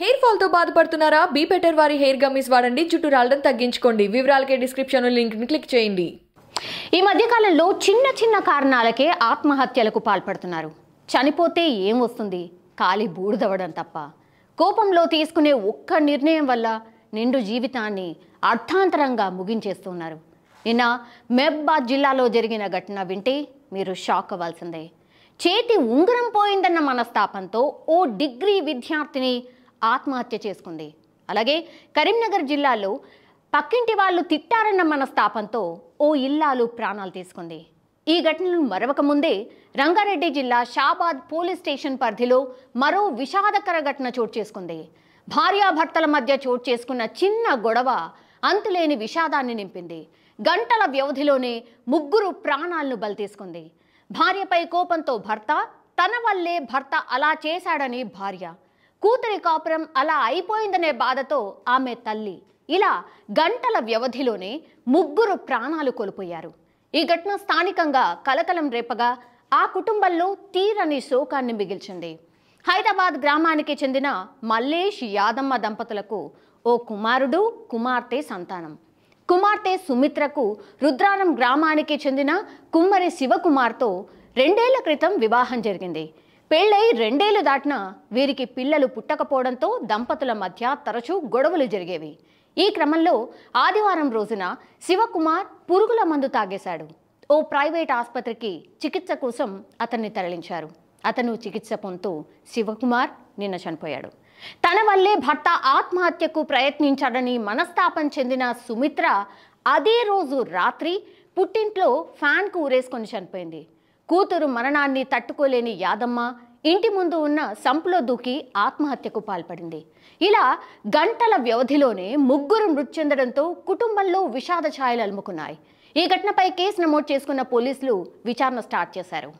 hair fall తో బాధపడుతున్నారా బీపెటర్ వారి హెయిర్ గమ్మీస్ వాడండి జుట్టు రాలడం తగ్గించుకోండి వివరాలకే డిస్క్రిప్షన్ లింక్ ని క్లిక్ చేయండి ఈ మధ్య కాలంలో చిన్న చిన్న కారణాలకే ఆత్మహత్యలకు పాల్పడుతున్నారు చనిపోతే ఏం వస్తుంది కాలి బూడిదవడం తప్ప కోపంలో తీసుకునే ఒక్క నిర్ణయం వల్ల నిండు జీవితాన్ని అర్థాంతరంగా ముగించేస్తున్నారు నిన్న మెహబాద్ జిల్లాలో జరిగిన ఘటన వింటే మీరు షాక్ అవ్వాల్సిందే చేతి ఉంగరం పోయిందన్న మనస్తాపంతో ఓ డిగ్రీ విద్యార్థిని ఆత్మహత్య చేసుకుంది అలాగే కరీంనగర్ జిల్లాలో పక్కింటి వాళ్ళు తిట్టారన్న మనస్తాపంతో ఓ ఇల్లాలు ప్రాణాలు తీసుకుంది ఈ ఘటనలు మరవకముందే రంగారెడ్డి జిల్లా షాబాద్ పోలీస్ స్టేషన్ పరిధిలో మరో విషాదకర ఘటన చోటు చేసుకుంది భార్యాభర్తల మధ్య చోటు చేసుకున్న చిన్న గొడవ అంతులేని విషాదాన్ని నింపింది గంటల వ్యవధిలోనే ముగ్గురు ప్రాణాలను బలితీసుకుంది భార్యపై కోపంతో భర్త తన వల్లే భర్త అలా చేశాడని భార్య కూతురి కాపురం అలా అయిపోయిందనే బాధతో ఆమె తల్లి ఇలా గంటల వ్యవధిలోనే ముగ్గురు ప్రాణాలు కోల్పోయారు ఈ ఘటన స్థానికంగా కలకలం రేపగా ఆ కుటుంబంలో తీరని శోకాన్ని మిగిల్చింది హైదరాబాద్ గ్రామానికి చెందిన మల్లేష్ యాదమ్మ దంపతులకు ఓ కుమారుడు కుమార్తె సంతానం కుమార్తె సుమిత్రకు రుద్రానం గ్రామానికి చెందిన కుమ్మరి శివకుమార్తో రెండేళ్ల క్రితం వివాహం జరిగింది పెళ్ళై రెండేళ్లు దాటిన వీరికి పిల్లలు పుట్టకపోవడంతో దంపతుల మధ్య తరచూ గొడవలు జరిగేవి ఈ క్రమంలో ఆదివారం రోజున శివకుమార్ పురుగుల మందు తాగేశాడు ఓ ప్రైవేట్ ఆసుపత్రికి చికిత్స కోసం అతన్ని తరలించారు అతను చికిత్స పొందుతూ శివకుమార్ నిన్న చనిపోయాడు తన వల్లే భర్త ఆత్మహత్యకు ప్రయత్నించాడని మనస్తాపం చెందిన సుమిత్ర అదే రోజు రాత్రి పుట్టింట్లో ఫ్యాన్కు ఊరేసుకొని చనిపోయింది కూతురు మరణాన్ని తట్టుకోలేని యాదమ్మ ఇంటి ముందు ఉన్న సంపులో దూకి ఆత్మహత్యకు పాల్పడింది ఇలా గంటల వ్యవధిలోనే ముగ్గురు మృతి చెందడంతో కుటుంబంలో విషాద ఛాయలు అలుముకున్నాయి ఈ ఘటనపై కేసు నమోదు చేసుకున్న పోలీసులు విచారణ స్టార్ట్ చేశారు